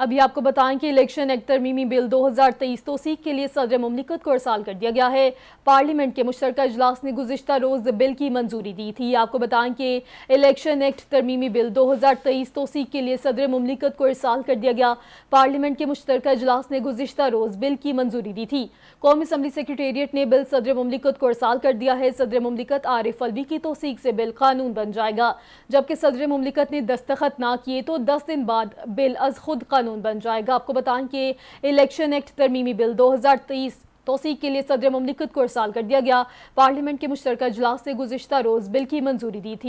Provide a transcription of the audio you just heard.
अभी आपको बताएं कि इलेक्शन एक्ट तरमीमी बिल 2023 तोसीक के लिए सदर ममलिकत को अरसाल कर दिया गया है पार्लियामेंट के मुश्तर अजलास ने गुजशत रोज़ बिल की मंजूरी दी थी आपको बताएं कि इलेक्शन एक्ट तरमीमी बिल 2023 तोसीक के लिए सदर ममलिकत को अरसाल कर दिया गया पार्लियामेंट के मुश्तर अजलास ने गुजशत रोज़ बिल की मंजूरी दी थी कौमी असम्बली सेक्रेटेरिएट ने बिल सदर ममलिकत को अरसाल कर दिया है सदर ममलिकत आरिफ अलवी की तोसीक से बिल कानून बन जाएगा जबकि सदर ममलिकत ने दस्तखत ना किए तो दस दिन बाद बिल अज खुद कानून कानून बन जाएगा आपको बताएं कि इलेक्शन एक्ट तरमीमी बिल 2023 तोसी के लिए सदर ममलिकत को अरसाल कर दिया गया पार्लियामेंट के मुश्तर अजलास से गुजशत रोज़ बिल की मंजूरी दी थी